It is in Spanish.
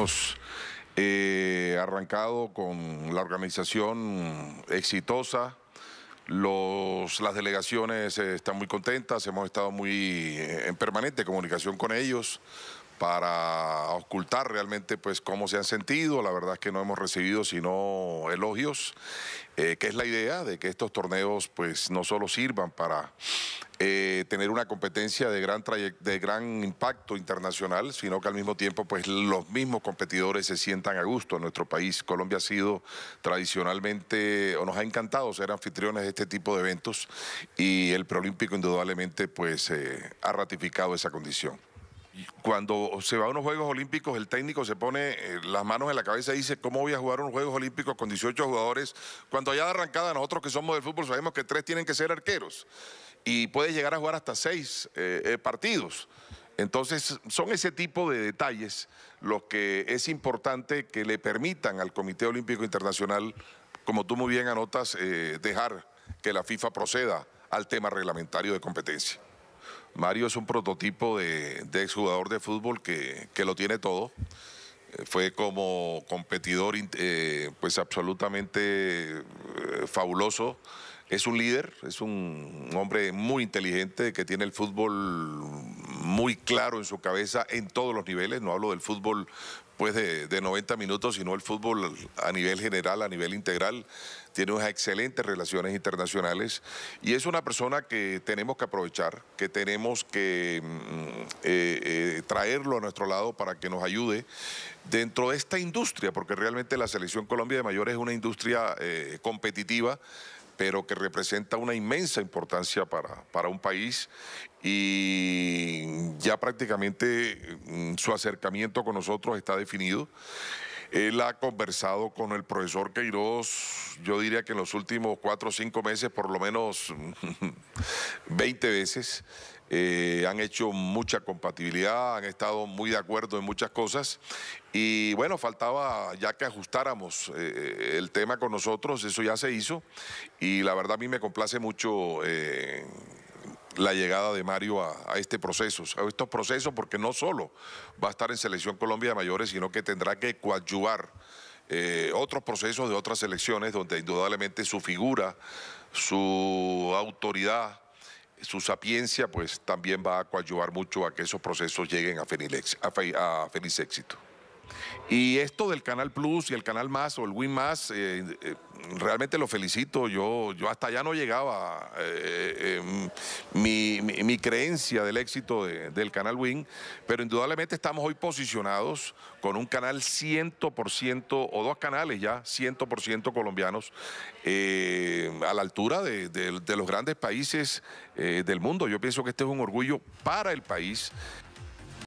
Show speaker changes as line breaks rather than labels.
hemos eh, arrancado con la organización exitosa. las delegaciones eh, están muy contentas, hemos estado muy eh, en permanente comunicación con ellos para ocultar realmente pues cómo se han sentido. La verdad es que no hemos recibido sino elogios, eh, que es la idea de que estos torneos pues no solo sirvan para eh, tener una competencia de gran, de gran impacto internacional, sino que al mismo tiempo pues los mismos competidores se sientan a gusto en nuestro país. Colombia ha sido tradicionalmente, o nos ha encantado ser anfitriones de este tipo de eventos y el preolímpico indudablemente pues eh, ha ratificado esa condición cuando se va a unos Juegos Olímpicos, el técnico se pone eh, las manos en la cabeza y dice, ¿cómo voy a jugar unos Juegos Olímpicos con 18 jugadores? Cuando allá de arrancada, nosotros que somos del fútbol sabemos que tres tienen que ser arqueros y puede llegar a jugar hasta seis eh, eh, partidos. Entonces, son ese tipo de detalles los que es importante que le permitan al Comité Olímpico Internacional, como tú muy bien anotas, dejar que la FIFA proceda al tema reglamentario de competencia. Mario es un prototipo de, exjugador de fútbol que, lo tiene todo. Eh, fue como competidor eh, pues absolutamente eh, fabuloso. Es un líder, es un hombre muy inteligente que tiene el fútbol muy claro en su cabeza en todos los niveles. No hablo del fútbol después de, 90 minutos, sino el fútbol a nivel general, a nivel integral, tiene unas excelentes relaciones internacionales y es una persona que tenemos que aprovechar, que tenemos que mm, eh, eh, traerlo a nuestro lado para que nos ayude dentro de esta industria, porque realmente la Selección Colombia de Mayores es una industria eh, competitiva pero que representa una inmensa importancia para, para un país y ya prácticamente mm, su acercamiento con nosotros está definido. Él ha conversado con el profesor Queiroz, yo diría que en los últimos cuatro o cinco meses, por lo menos 20 veces. Eh, han hecho mucha compatibilidad, han estado muy de acuerdo en muchas cosas. Y bueno, faltaba ya que ajustáramos eh, el tema con nosotros, eso ya se hizo. Y la verdad a mí me complace mucho eh, la llegada de Mario a, este proceso, a estos procesos, porque no solo va a estar en Selección Colombia de Mayores, sino que tendrá que coadyuvar otros procesos de otras selecciones, donde indudablemente su figura, su autoridad, su sapiencia pues también va a coadyuvar mucho a que esos procesos lleguen a a feliz éxito. Y esto del Canal Plus y el Canal Más o el Win Más, eh, eh, realmente lo felicito. Yo, yo hasta allá no llegaba eh, em, mi, creencia del éxito del Canal Win, pero indudablemente estamos hoy posicionados con un canal 100% o dos canales ya 100% colombianos a la altura de los grandes países del mundo. Yo pienso que este es un orgullo para el país